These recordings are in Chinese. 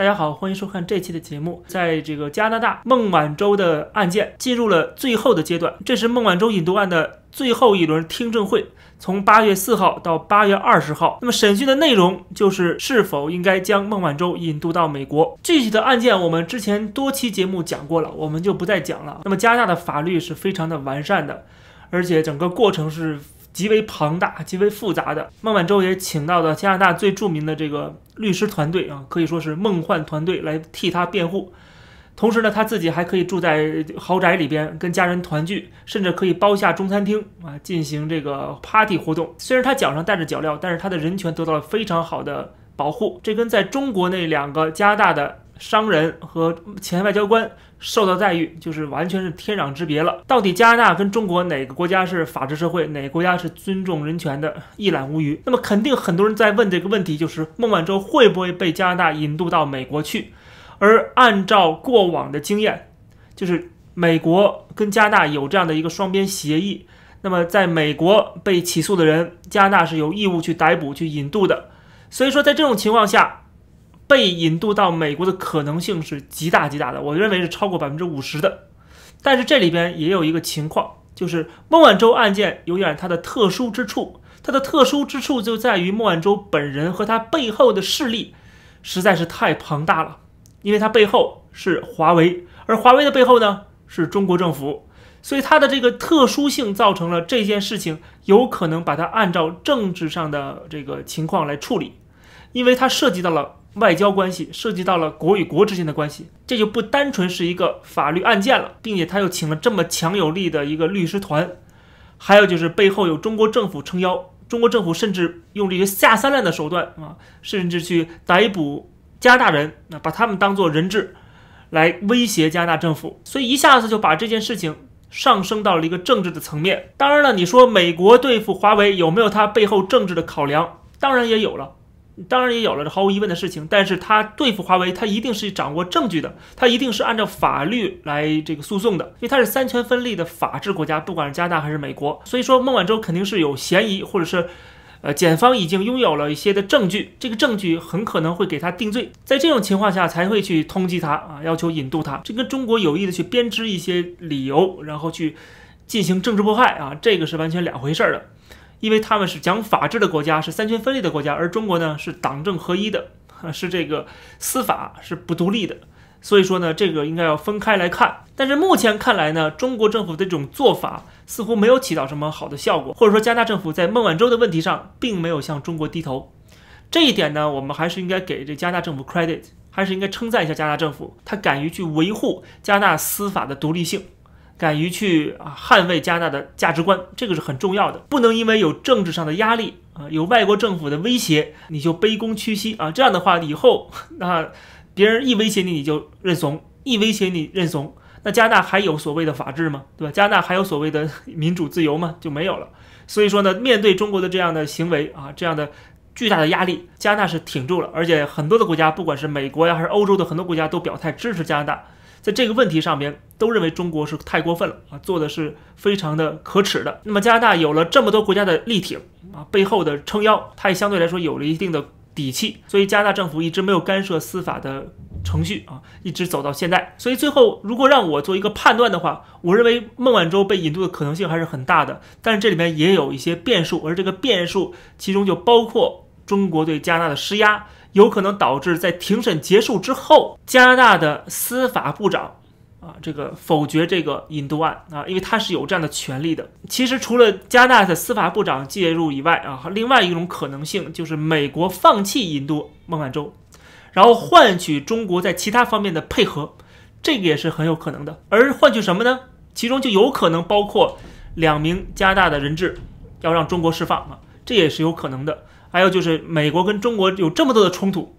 大家好，欢迎收看这期的节目。在这个加拿大孟晚舟的案件进入了最后的阶段，这是孟晚舟引渡案的最后一轮听证会，从八月四号到八月二十号。那么审讯的内容就是是否应该将孟晚舟引渡到美国。具体的案件我们之前多期节目讲过了，我们就不再讲了。那么加拿大的法律是非常的完善的，而且整个过程是。极为庞大、极为复杂的孟晚舟也请到了加拿大最著名的这个律师团队啊，可以说是梦幻团队来替他辩护。同时呢，他自己还可以住在豪宅里边跟家人团聚，甚至可以包下中餐厅啊进行这个 party 活动。虽然他脚上戴着脚镣，但是他的人权得到了非常好的保护。这跟在中国那两个加拿大的商人和前外交官。受到待遇就是完全是天壤之别了。到底加拿大跟中国哪个国家是法治社会，哪个国家是尊重人权的，一览无余。那么肯定很多人在问这个问题，就是孟晚舟会不会被加拿大引渡到美国去？而按照过往的经验，就是美国跟加拿大有这样的一个双边协议，那么在美国被起诉的人，加拿大是有义务去逮捕、去引渡的。所以说，在这种情况下。被引渡到美国的可能性是极大极大的，我认为是超过百分之五十的。但是这里边也有一个情况，就是孟晚舟案件有点它的特殊之处，它的特殊之处就在于孟晚舟本人和他背后的势力实在是太庞大了，因为他背后是华为，而华为的背后呢是中国政府，所以它的这个特殊性造成了这件事情有可能把它按照政治上的这个情况来处理，因为它涉及到了。外交关系涉及到了国与国之间的关系，这就不单纯是一个法律案件了，并且他又请了这么强有力的一个律师团，还有就是背后有中国政府撑腰，中国政府甚至用这些下三滥的手段啊，甚至去逮捕加拿大人，那把他们当做人质来威胁加拿大政府，所以一下子就把这件事情上升到了一个政治的层面。当然了，你说美国对付华为有没有它背后政治的考量，当然也有了。当然也有了这毫无疑问的事情，但是他对付华为，他一定是掌握证据的，他一定是按照法律来这个诉讼的，因为他是三权分立的法治国家，不管是加拿大还是美国，所以说孟晚舟肯定是有嫌疑，或者是，呃，检方已经拥有了一些的证据，这个证据很可能会给他定罪，在这种情况下才会去通缉他啊，要求引渡他，这跟中国有意的去编织一些理由，然后去进行政治迫害啊，这个是完全两回事儿的。因为他们是讲法治的国家，是三权分立的国家，而中国呢是党政合一的，是这个司法是不独立的，所以说呢，这个应该要分开来看。但是目前看来呢，中国政府的这种做法似乎没有起到什么好的效果，或者说加拿大政府在孟晚舟的问题上并没有向中国低头，这一点呢，我们还是应该给这加拿大政府 credit，还是应该称赞一下加拿大政府，他敢于去维护加拿大司法的独立性。敢于去啊捍卫加拿大的价值观，这个是很重要的。不能因为有政治上的压力啊，有外国政府的威胁，你就卑躬屈膝啊。这样的话，以后那别人一威胁你，你就认怂；一威胁你认怂，那加拿大还有所谓的法治吗？对吧？加拿大还有所谓的民主自由吗？就没有了。所以说呢，面对中国的这样的行为啊，这样的巨大的压力，加拿大是挺住了，而且很多的国家，不管是美国呀还是欧洲的很多国家，都表态支持加拿大。在这个问题上面，都认为中国是太过分了啊，做的是非常的可耻的。那么加拿大有了这么多国家的力挺啊，背后的撑腰，它也相对来说有了一定的底气。所以加拿大政府一直没有干涉司法的程序啊，一直走到现在。所以最后，如果让我做一个判断的话，我认为孟晚舟被引渡的可能性还是很大的，但是这里面也有一些变数，而这个变数其中就包括中国对加拿大的施压。有可能导致在庭审结束之后，加拿大的司法部长啊，这个否决这个引渡案啊，因为他是有这样的权利的。其实除了加拿大的司法部长介入以外啊，另外一种可能性就是美国放弃引渡孟晚舟，然后换取中国在其他方面的配合，这个也是很有可能的。而换取什么呢？其中就有可能包括两名加拿大的人质要让中国释放啊，这也是有可能的。还有就是美国跟中国有这么多的冲突，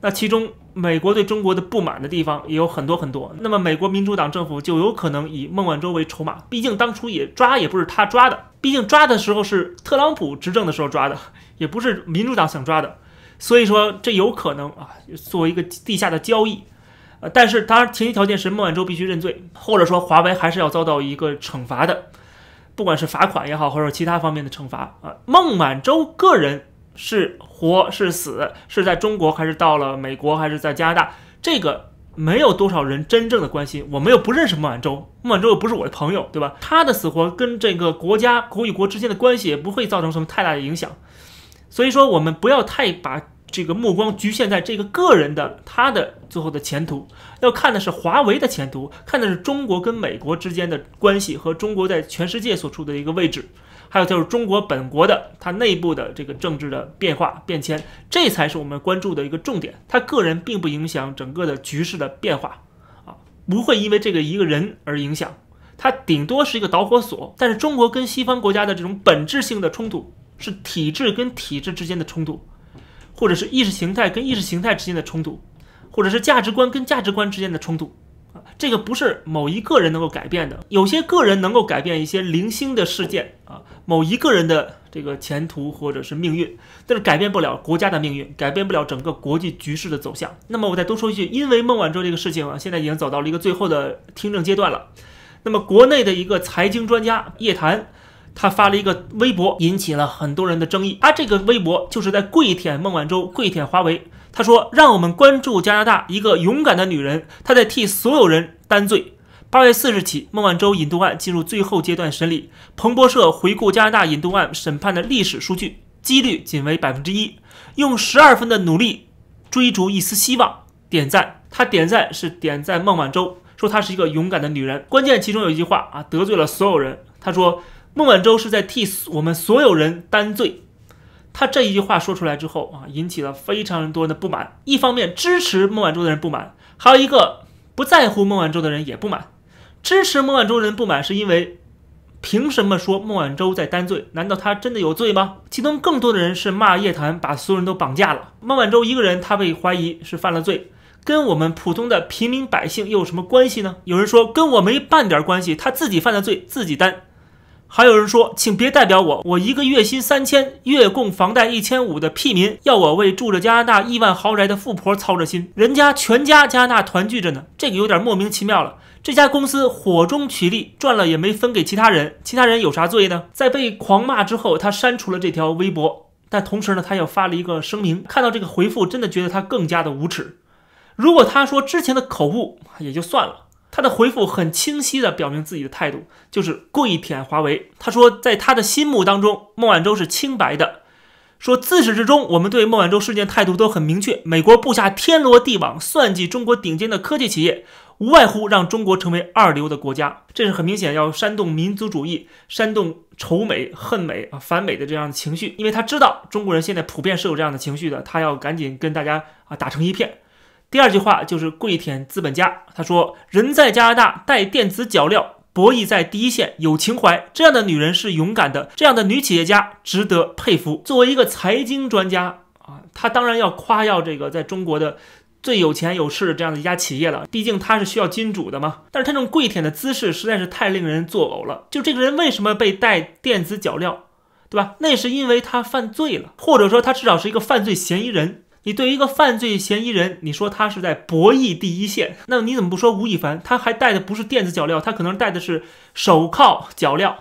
那其中美国对中国的不满的地方也有很多很多。那么美国民主党政府就有可能以孟晚舟为筹码，毕竟当初也抓也不是他抓的，毕竟抓的时候是特朗普执政的时候抓的，也不是民主党想抓的。所以说这有可能啊，作为一个地下的交易，呃，但是当然，前提条件是孟晚舟必须认罪，或者说华为还是要遭到一个惩罚的，不管是罚款也好，或者其他方面的惩罚啊。孟晚舟个人。是活是死，是在中国还是到了美国，还是在加拿大？这个没有多少人真正的关心。我们又不认识孟晚舟，孟晚舟又不是我的朋友，对吧？她的死活跟这个国家国与国之间的关系也不会造成什么太大的影响。所以说，我们不要太把这个目光局限在这个个人的他的最后的前途，要看的是华为的前途，看的是中国跟美国之间的关系和中国在全世界所处的一个位置。还有就是中国本国的它内部的这个政治的变化变迁，这才是我们关注的一个重点。他个人并不影响整个的局势的变化啊，不会因为这个一个人而影响。他顶多是一个导火索。但是中国跟西方国家的这种本质性的冲突，是体制跟体制之间的冲突，或者是意识形态跟意识形态之间的冲突，或者是价值观跟价值观之间的冲突。这个不是某一个人能够改变的，有些个人能够改变一些零星的事件啊，某一个人的这个前途或者是命运，但是改变不了国家的命运，改变不了整个国际局势的走向。那么我再多说一句，因为孟晚舟这个事情啊，现在已经走到了一个最后的听证阶段了。那么国内的一个财经专家叶檀，他发了一个微博，引起了很多人的争议。他这个微博就是在跪舔孟晚舟，跪舔华为。他说：“让我们关注加拿大一个勇敢的女人，她在替所有人担罪。”八月四日起，孟晚舟引渡案进入最后阶段审理。彭博社回顾加拿大引渡案审判的历史数据，几率仅为百分之一。用十二分的努力追逐一丝希望，点赞。他点赞是点赞孟晚舟，说她是一个勇敢的女人。关键其中有一句话啊，得罪了所有人。他说孟晚舟是在替我们所有人担罪。他这一句话说出来之后啊，引起了非常多人的不满。一方面支持孟晚舟的人不满，还有一个不在乎孟晚舟的人也不满。支持孟晚舟人不满是因为，凭什么说孟晚舟在担罪？难道他真的有罪吗？其中更多的人是骂夜檀把所有人都绑架了。孟晚舟一个人，他被怀疑是犯了罪，跟我们普通的平民百姓又有什么关系呢？有人说跟我没半点关系，他自己犯的罪自己担。还有人说，请别代表我，我一个月薪三千，月供房贷一千五的屁民，要我为住着加拿大亿万豪宅的富婆操着心，人家全家加拿大团聚着呢，这个有点莫名其妙了。这家公司火中取栗，赚了也没分给其他人，其他人有啥罪呢？在被狂骂之后，他删除了这条微博，但同时呢，他又发了一个声明。看到这个回复，真的觉得他更加的无耻。如果他说之前的口误也就算了。他的回复很清晰地表明自己的态度，就是跪舔华为。他说，在他的心目当中，孟晚舟是清白的。说自始至终，我们对孟晚舟事件态度都很明确。美国布下天罗地网，算计中国顶尖的科技企业，无外乎让中国成为二流的国家。这是很明显要煽动民族主义，煽动仇美、恨美啊、反美的这样的情绪。因为他知道中国人现在普遍是有这样的情绪的，他要赶紧跟大家啊打成一片。第二句话就是跪舔资本家。他说：“人在加拿大带电子脚镣，博弈在第一线，有情怀，这样的女人是勇敢的，这样的女企业家值得佩服。”作为一个财经专家啊，他当然要夸耀这个在中国的最有钱有势的这样的一家企业了，毕竟他是需要金主的嘛。但是他这种跪舔的姿势实在是太令人作呕了。就这个人为什么被带电子脚镣，对吧？那是因为他犯罪了，或者说他至少是一个犯罪嫌疑人。你对一个犯罪嫌疑人，你说他是在博弈第一线，那你怎么不说吴亦凡？他还戴的不是电子脚镣，他可能戴的是手铐脚镣，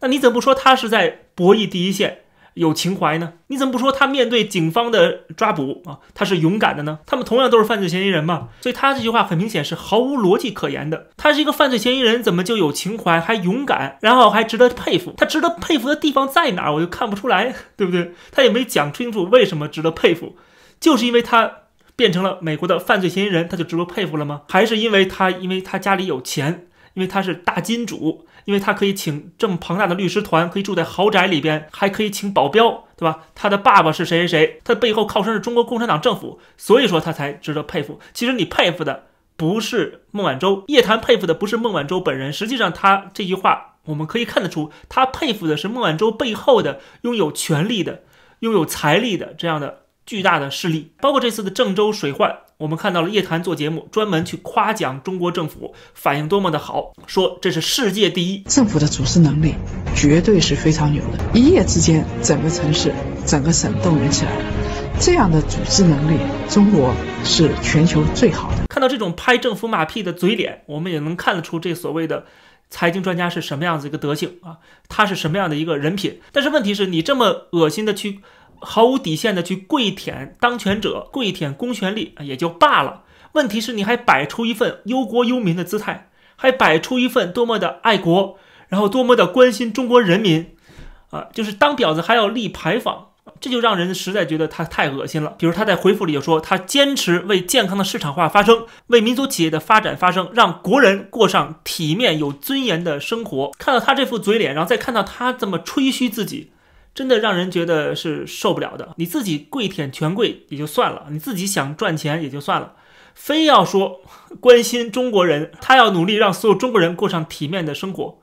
那你怎么不说他是在博弈第一线有情怀呢？你怎么不说他面对警方的抓捕啊，他是勇敢的呢？他们同样都是犯罪嫌疑人嘛，所以他这句话很明显是毫无逻辑可言的。他是一个犯罪嫌疑人，怎么就有情怀还勇敢，然后还值得佩服？他值得佩服的地方在哪儿？我就看不出来，对不对？他也没讲清楚为什么值得佩服。就是因为他变成了美国的犯罪嫌疑人，他就值得佩服了吗？还是因为他，因为他家里有钱，因为他是大金主，因为他可以请这么庞大的律师团，可以住在豪宅里边，还可以请保镖，对吧？他的爸爸是谁谁谁？他的背后靠山是中国共产党政府，所以说他才值得佩服。其实你佩服的不是孟晚舟，叶檀佩服的不是孟晚舟本人。实际上，他这句话我们可以看得出，他佩服的是孟晚舟背后的拥有权力的、拥有财力的这样的。巨大的势力，包括这次的郑州水患，我们看到了叶檀做节目专门去夸奖中国政府反应多么的好，说这是世界第一，政府的组织能力绝对是非常牛的，一夜之间整个城市、整个省动员起来了，这样的组织能力，中国是全球最好的。看到这种拍政府马屁的嘴脸，我们也能看得出这所谓的财经专家是什么样子一个德性啊，他是什么样的一个人品？但是问题是你这么恶心的去。毫无底线的去跪舔当权者、跪舔公权力也就罢了，问题是你还摆出一份忧国忧民的姿态，还摆出一份多么的爱国，然后多么的关心中国人民，啊，就是当婊子还要立牌坊，这就让人实在觉得他太恶心了。比如他在回复里就说，他坚持为健康的市场化发声，为民族企业的发展发声，让国人过上体面有尊严的生活。看到他这副嘴脸，然后再看到他这么吹嘘自己。真的让人觉得是受不了的。你自己跪舔权贵也就算了，你自己想赚钱也就算了，非要说关心中国人，他要努力让所有中国人过上体面的生活。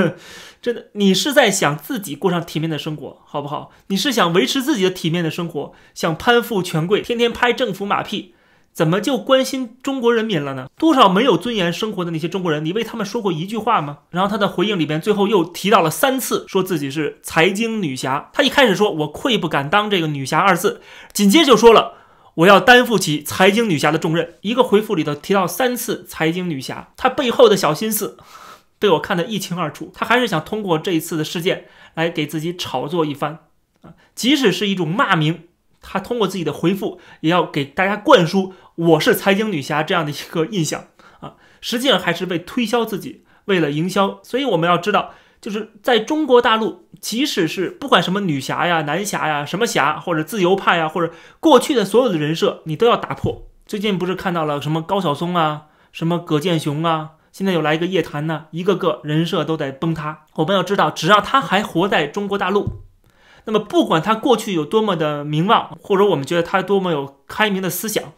真的，你是在想自己过上体面的生活，好不好？你是想维持自己的体面的生活，想攀附权贵，天天拍政府马屁。怎么就关心中国人民了呢？多少没有尊严生活的那些中国人，你为他们说过一句话吗？然后他的回应里边，最后又提到了三次，说自己是财经女侠。他一开始说“我愧不敢当这个女侠二字”，紧接着就说了“我要担负起财经女侠的重任”。一个回复里头提到三次财经女侠，他背后的小心思，被我看得一清二楚。他还是想通过这一次的事件来给自己炒作一番，啊，即使是一种骂名。她通过自己的回复，也要给大家灌输“我是财经女侠”这样的一个印象啊，实际上还是被推销自己，为了营销。所以我们要知道，就是在中国大陆，即使是不管什么女侠呀、男侠呀、什么侠或者自由派呀，或者过去的所有的人设，你都要打破。最近不是看到了什么高晓松啊、什么葛剑雄啊，现在又来一个叶檀呢，一个个人设都在崩塌。我们要知道，只要他还活在中国大陆。那么，不管他过去有多么的名望，或者我们觉得他多么有开明的思想，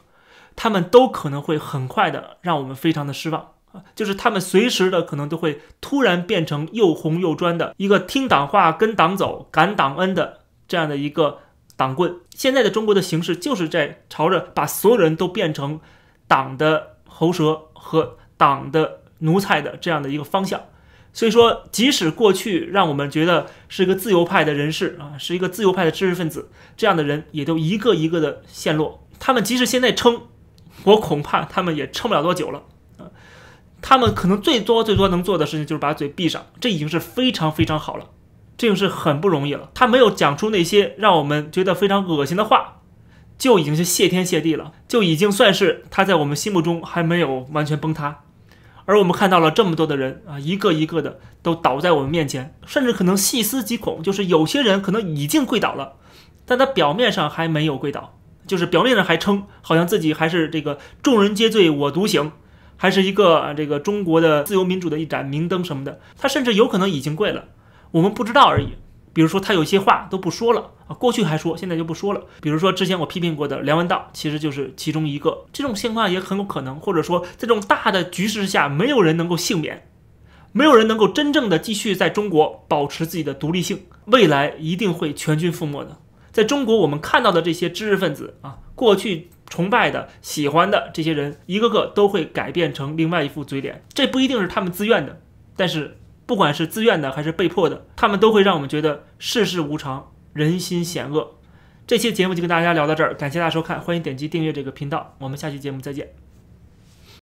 他们都可能会很快的让我们非常的失望啊！就是他们随时的可能都会突然变成又红又专的一个听党话、跟党走、感党恩的这样的一个党棍。现在的中国的形势就是在朝着把所有人都变成党的喉舌和党的奴才的这样的一个方向。所以说，即使过去让我们觉得是一个自由派的人士啊，是一个自由派的知识分子，这样的人也都一个一个的陷落。他们即使现在撑，我恐怕他们也撑不了多久了啊。他们可能最多最多能做的事情就是把嘴闭上，这已经是非常非常好了，这已经是很不容易了。他没有讲出那些让我们觉得非常恶心的话，就已经是谢天谢地了，就已经算是他在我们心目中还没有完全崩塌。而我们看到了这么多的人啊，一个一个的都倒在我们面前，甚至可能细思极恐，就是有些人可能已经跪倒了，但他表面上还没有跪倒，就是表面上还称好像自己还是这个众人皆醉我独醒，还是一个这个中国的自由民主的一盏明灯什么的，他甚至有可能已经跪了，我们不知道而已。比如说，他有一些话都不说了啊，过去还说，现在就不说了。比如说，之前我批评过的梁文道，其实就是其中一个。这种情况也很有可能，或者说，在这种大的局势下，没有人能够幸免，没有人能够真正的继续在中国保持自己的独立性，未来一定会全军覆没的。在中国，我们看到的这些知识分子啊，过去崇拜的、喜欢的这些人，一个个都会改变成另外一副嘴脸，这不一定是他们自愿的，但是。不管是自愿的还是被迫的，他们都会让我们觉得世事无常，人心险恶。这期节目就跟大家聊到这儿，感谢大家收看，欢迎点击订阅这个频道，我们下期节目再见。